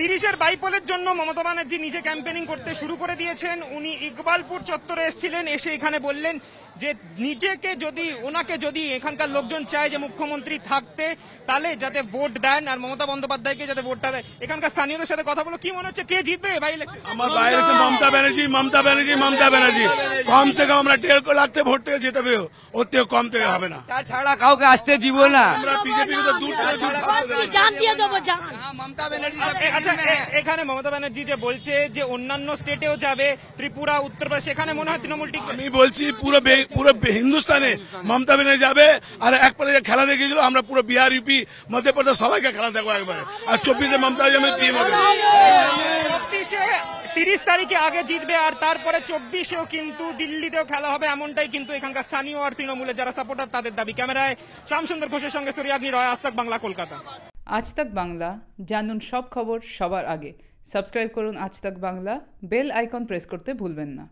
তিরিশের বাইপলের জন্য মমতা ব্যানার্জি নিজে ক্যাম্পেনিং করতে শুরু করে দিয়েছেন উনি ইকবালপুর চত্বরে এসেছিলেন এসে এখানে বললেন যে নিজেকে যদি ওনাকে যদি এখানকার লোকজন চায় যে মুখ্যমন্ত্রী থাকতে তাহলে যাতে ভোট দেন আর মমতা বন্দ্যোপাধ্যায়কে যাতে ভোটটা দেয় এখানকার স্থানীয়দের সাথে কথা বলো কি মনে হচ্ছে কে জিতবে ভাই আমার ভাই মমতা ব্যানার্জি মমতা ব্যানার্জি মমতা ব্যানার্জি কম থেকে আমরা দেড় লাখ থেকে ভোট থেকে যেতে পারি ওর থেকে কম থেকে হবে না তাছাড়া কাউকে আসতে দিব না আমরা বিজেপি জান দিয়ে দেবো জান মমতা আচ্ছা, ব্যানার্জি আচ্ছা, এখানে মমতা ব্যানার্জি যে বলছে যে অন্যান্য স্টেটেও যাবে ত্রিপুরা উত্তরপ্রদেশ এখানে মনে হয় তৃণমূল ঠিক আমি বলছি পুরো পুরো হিন্দুস্তানে মমতা ব্যানার্জি যাবে আর এক পরে যে খেলা দেখে গেল আমরা পুরো বিহার ইউপি মধ্যপ্রদেশ সবাইকে খেলা দেখবো একবারে আর চব্বিশে মমতা তিরিশ তারিখে আগে জিতবে আর তারপরে চব্বিশেও কিন্তু দিল্লিতেও খেলা হবে এমনটাই কিন্তু এখানকার স্থানীয় আর তৃণমূলের যারা সাপোর্টার তাদের দাবি ক্যামেরায় শ্যামসুন্দর ঘোষের সঙ্গে সরিয়াগ্নি রয় আস্তাক বাংলা কলকাতা আজ তাক বাংলা জানুন সব খবর সবার আগে সাবস্ক্রাইব করুন আজ তাক বাংলা বেল আইকন প্রেস করতে ভুলবেন না